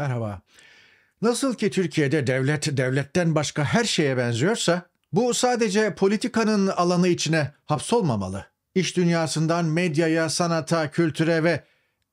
Merhaba. Nasıl ki Türkiye'de devlet devletten başka her şeye benziyorsa, bu sadece politikanın alanı içine hapsolmamalı. İş dünyasından medyaya, sanata, kültüre ve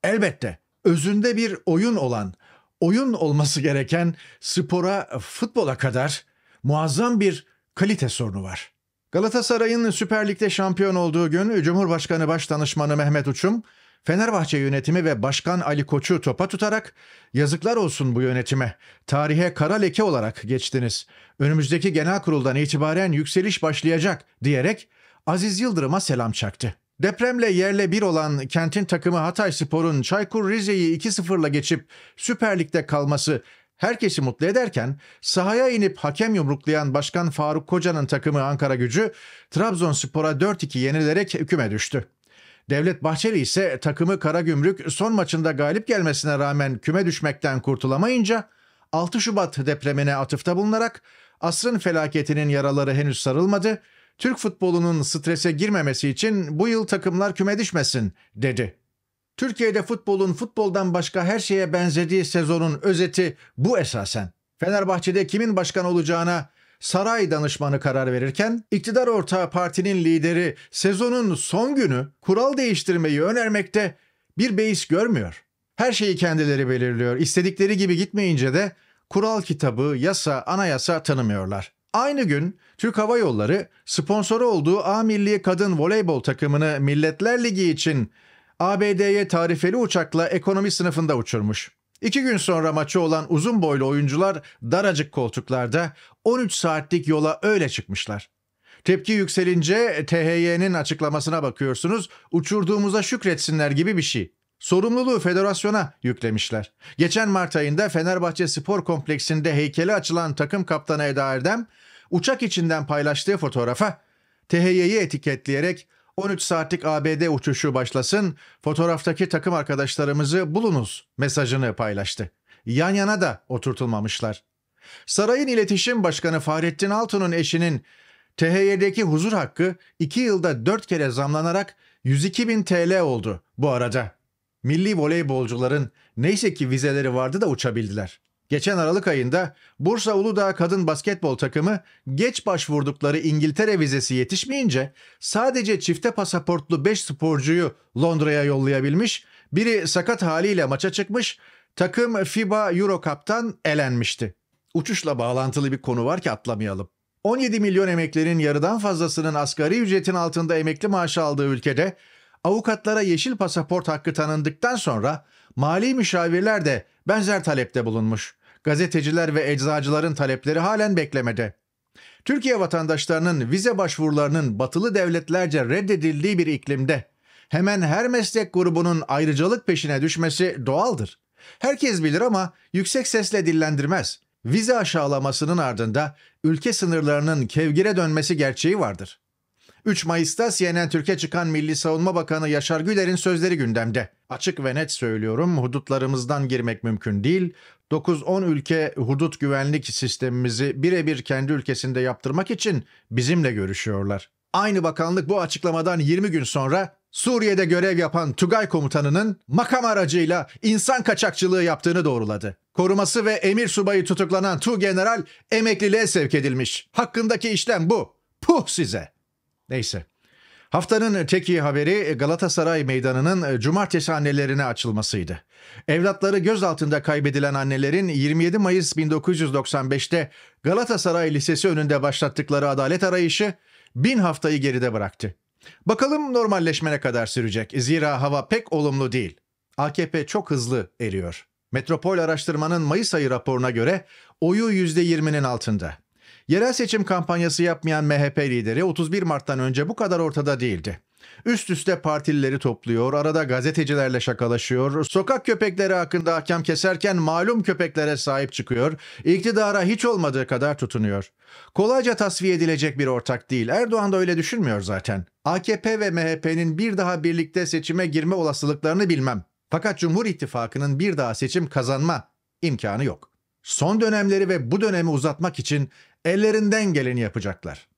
elbette özünde bir oyun olan, oyun olması gereken spora, futbola kadar muazzam bir kalite sorunu var. Galatasaray'ın Süper Lig'de şampiyon olduğu gün Cumhurbaşkanı Başdanışmanı Mehmet Uçum, Fenerbahçe yönetimi ve Başkan Ali Koç'u topa tutarak yazıklar olsun bu yönetime. Tarihe kara leke olarak geçtiniz. Önümüzdeki genel kuruldan itibaren yükseliş başlayacak diyerek Aziz Yıldırım'a selam çaktı. Depremle yerle bir olan kentin takımı Hatay Spor'un Çaykur Rize'yi 2-0'la geçip Süper Lig'de kalması herkesi mutlu ederken sahaya inip hakem yumruklayan Başkan Faruk Koca'nın takımı Ankara gücü Trabzonspor'a 4-2 yenilerek hüküme düştü. Devlet Bahçeli ise takımı Karagümrük son maçında galip gelmesine rağmen küme düşmekten kurtulamayınca 6 Şubat depremine atıfta bulunarak asrın felaketinin yaraları henüz sarılmadı, Türk futbolunun strese girmemesi için bu yıl takımlar küme düşmesin dedi. Türkiye'de futbolun futboldan başka her şeye benzediği sezonun özeti bu esasen. Fenerbahçe'de kimin başkan olacağına saray danışmanı karar verirken iktidar ortağı partinin lideri sezonun son günü kural değiştirmeyi önermekte bir beis görmüyor. Her şeyi kendileri belirliyor. İstedikleri gibi gitmeyince de kural kitabı, yasa, anayasa tanımıyorlar. Aynı gün Türk Hava Yolları sponsoru olduğu A Milli Kadın Voleybol takımını Milletler Ligi için ABD'ye tarifeli uçakla ekonomi sınıfında uçurmuş. İki gün sonra maçı olan uzun boylu oyuncular daracık koltuklarda 13 saatlik yola öyle çıkmışlar. Tepki yükselince THY'nin açıklamasına bakıyorsunuz uçurduğumuza şükretsinler gibi bir şey. Sorumluluğu federasyona yüklemişler. Geçen Mart ayında Fenerbahçe Spor Kompleksinde heykeli açılan takım kaptanı Eda Erdem uçak içinden paylaştığı fotoğrafa THY'yi etiketleyerek 13 saatlik ABD uçuşu başlasın, fotoğraftaki takım arkadaşlarımızı bulunuz mesajını paylaştı. Yan yana da oturtulmamışlar. Sarayın İletişim Başkanı Fahrettin Altun'un eşinin THY'deki huzur hakkı 2 yılda 4 kere zamlanarak 102 bin TL oldu bu arada. Milli voleybolcuların neyse ki vizeleri vardı da uçabildiler. Geçen Aralık ayında Bursa Uludağ kadın basketbol takımı geç başvurdukları İngiltere vizesi yetişmeyince sadece çifte pasaportlu 5 sporcuyu Londra'ya yollayabilmiş, biri sakat haliyle maça çıkmış, takım FIBA Euro Cup'tan elenmişti. Uçuşla bağlantılı bir konu var ki atlamayalım. 17 milyon emeklerin yarıdan fazlasının asgari ücretin altında emekli maaşı aldığı ülkede avukatlara yeşil pasaport hakkı tanındıktan sonra mali müşavirler de benzer talepte bulunmuş gazeteciler ve eczacıların talepleri halen beklemede. Türkiye vatandaşlarının vize başvurularının batılı devletlerce reddedildiği bir iklimde hemen her meslek grubunun ayrıcalık peşine düşmesi doğaldır. Herkes bilir ama yüksek sesle dillendirmez. Vize aşağılamasının ardında ülke sınırlarının kevgire dönmesi gerçeği vardır. 3 Mayıs'ta CNN Türkiye çıkan Milli Savunma Bakanı Yaşar Güler'in sözleri gündemde. Açık ve net söylüyorum hudutlarımızdan girmek mümkün değil. 9-10 ülke hudut güvenlik sistemimizi birebir kendi ülkesinde yaptırmak için bizimle görüşüyorlar. Aynı bakanlık bu açıklamadan 20 gün sonra Suriye'de görev yapan Tugay komutanının makam aracıyla insan kaçakçılığı yaptığını doğruladı. Koruması ve emir subayı tutuklanan Tu General emekliliğe sevk edilmiş. Hakkındaki işlem bu. Puh size! Neyse. Haftanın teki haberi Galatasaray Meydanı'nın e, cumartesi annelerine açılmasıydı. Evlatları gözaltında kaybedilen annelerin 27 Mayıs 1995'te Galatasaray Lisesi önünde başlattıkları adalet arayışı bin haftayı geride bıraktı. Bakalım normalleşme kadar sürecek. Zira hava pek olumlu değil. AKP çok hızlı eriyor. Metropol araştırmanın Mayıs ayı raporuna göre oyu %20'nin altında. Yerel seçim kampanyası yapmayan MHP lideri 31 Mart'tan önce bu kadar ortada değildi. Üst üste partilileri topluyor, arada gazetecilerle şakalaşıyor, sokak köpekleri hakkında hakem keserken malum köpeklere sahip çıkıyor, iktidara hiç olmadığı kadar tutunuyor. Kolayca tasfiye edilecek bir ortak değil. Erdoğan da öyle düşünmüyor zaten. AKP ve MHP'nin bir daha birlikte seçime girme olasılıklarını bilmem. Fakat Cumhur İttifakı'nın bir daha seçim kazanma imkanı yok son dönemleri ve bu dönemi uzatmak için ellerinden geleni yapacaklar.